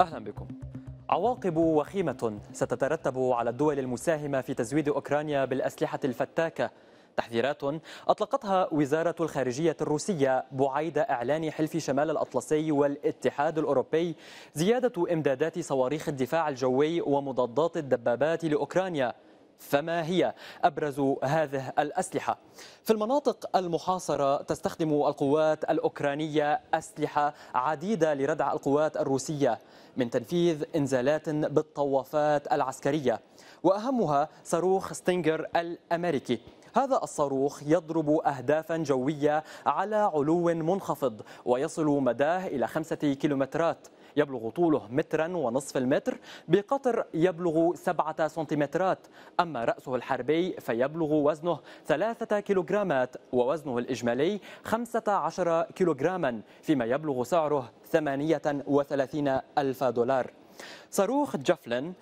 أهلا بكم عواقب وخيمة ستترتب على الدول المساهمة في تزويد أوكرانيا بالأسلحة الفتاكة تحذيرات أطلقتها وزارة الخارجية الروسية بعيد إعلان حلف شمال الأطلسي والاتحاد الأوروبي زيادة إمدادات صواريخ الدفاع الجوي ومضادات الدبابات لأوكرانيا فما هي أبرز هذه الأسلحة؟ في المناطق المحاصرة تستخدم القوات الأوكرانية أسلحة عديدة لردع القوات الروسية من تنفيذ إنزالات بالطوافات العسكرية وأهمها صاروخ ستينجر الأمريكي هذا الصاروخ يضرب أهدافا جوية على علو منخفض ويصل مداه إلى خمسة كيلومترات يبلغ طوله مترا ونصف المتر بقطر يبلغ سبعة سنتيمترات أما رأسه الحربي فيبلغ وزنه ثلاثة كيلوغرامات ووزنه الإجمالي خمسة عشر كيلوغراما فيما يبلغ سعره ثمانية وثلاثين ألف دولار صاروخ جفلن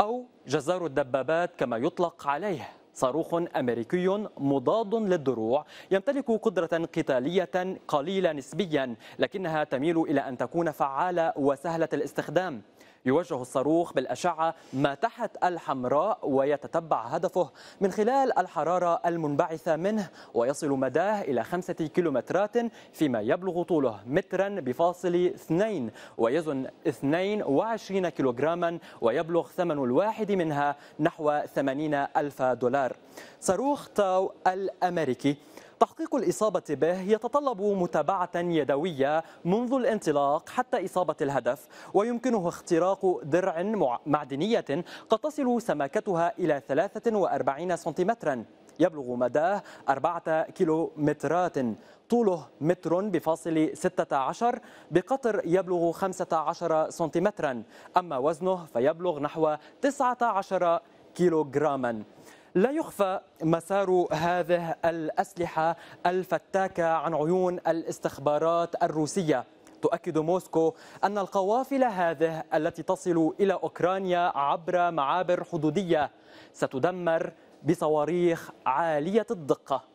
أو جزار الدبابات كما يطلق عليه صاروخ أمريكي مضاد للدروع يمتلك قدرة قتالية قليلة نسبيا لكنها تميل إلى أن تكون فعالة وسهلة الاستخدام يوجه الصاروخ بالأشعة ما تحت الحمراء ويتتبع هدفه من خلال الحرارة المنبعثة منه ويصل مداه إلى خمسة كيلومترات فيما يبلغ طوله مترا بفاصل اثنين ويزن 22 كيلوغراما ويبلغ ثمن الواحد منها نحو 80 ألف دولار الدمار صاروخ تاو الأمريكي تحقيق الإصابة به يتطلب متابعة يدوية منذ الانطلاق حتى إصابة الهدف ويمكنه اختراق درع معدنية قد تصل سماكتها إلى 43 سنتيمترا يبلغ مداه أربعة كيلومترات طوله متر بفاصل 16 بقطر يبلغ 15 سنتيمترا أما وزنه فيبلغ نحو 19 كيلوغراما لا يخفى مسار هذه الأسلحة الفتاكة عن عيون الاستخبارات الروسية تؤكد موسكو أن القوافل هذه التي تصل إلى أوكرانيا عبر معابر حدودية ستدمر بصواريخ عالية الدقة